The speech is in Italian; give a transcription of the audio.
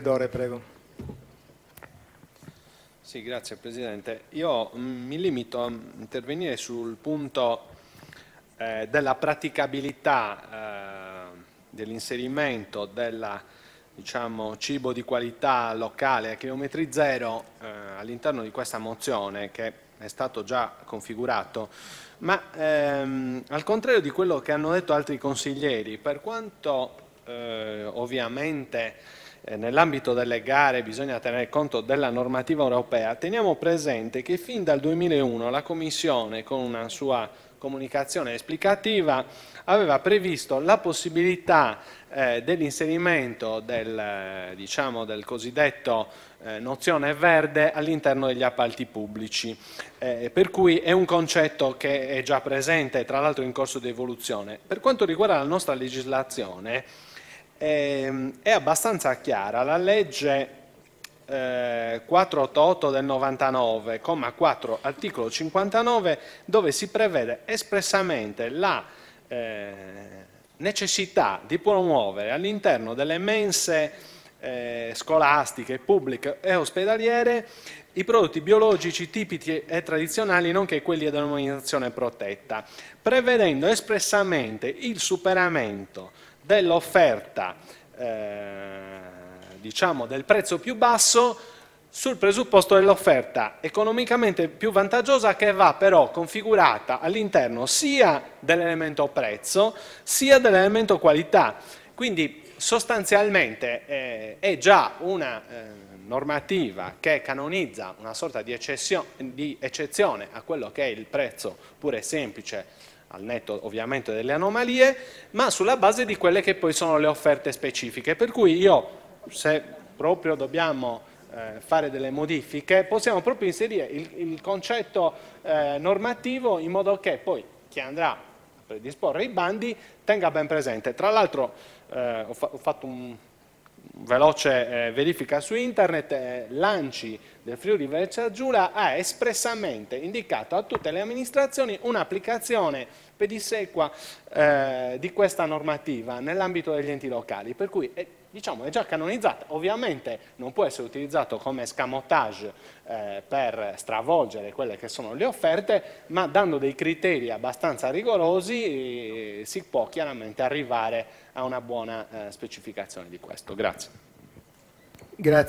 Dore, prego. Sì, grazie Presidente. Io mm, mi limito a intervenire sul punto eh, della praticabilità eh, dell'inserimento del diciamo, cibo di qualità locale a chilometri zero eh, all'interno di questa mozione che è stato già configurato, ma ehm, al contrario di quello che hanno detto altri consiglieri, per quanto eh, ovviamente eh, nell'ambito delle gare bisogna tenere conto della normativa europea, teniamo presente che fin dal 2001 la Commissione con una sua comunicazione esplicativa aveva previsto la possibilità eh, dell'inserimento del, eh, diciamo, del, cosiddetto eh, nozione verde all'interno degli appalti pubblici, eh, per cui è un concetto che è già presente, tra l'altro in corso di evoluzione. Per quanto riguarda la nostra legislazione, Ehm, è abbastanza chiara. La legge eh, 488 del 99, comma 4, articolo 59, dove si prevede espressamente la eh, necessità di promuovere all'interno delle mense eh, scolastiche, pubbliche e ospedaliere i prodotti biologici tipici e tradizionali nonché quelli a denominazione protetta, prevedendo espressamente il superamento dell'offerta eh, diciamo del prezzo più basso sul presupposto dell'offerta economicamente più vantaggiosa che va però configurata all'interno sia dell'elemento prezzo sia dell'elemento qualità. Quindi sostanzialmente eh, è già una eh, normativa che canonizza una sorta di, di eccezione a quello che è il prezzo pure semplice al netto ovviamente delle anomalie, ma sulla base di quelle che poi sono le offerte specifiche. Per cui io, se proprio dobbiamo eh, fare delle modifiche, possiamo proprio inserire il, il concetto eh, normativo in modo che poi chi andrà a predisporre i bandi tenga ben presente. Tra l'altro eh, ho, fa ho fatto un veloce eh, verifica su internet, eh, l'ANCI del Friuli Venezia Giulia ha espressamente indicato a tutte le amministrazioni un'applicazione pedissequa eh, di questa normativa nell'ambito degli enti locali, per cui eh, diciamo, è già canonizzata, ovviamente non può essere utilizzato come scamotage eh, per stravolgere quelle che sono le offerte, ma dando dei criteri abbastanza rigorosi eh, si può chiaramente arrivare a una buona eh, specificazione di questo. Grazie. Grazie.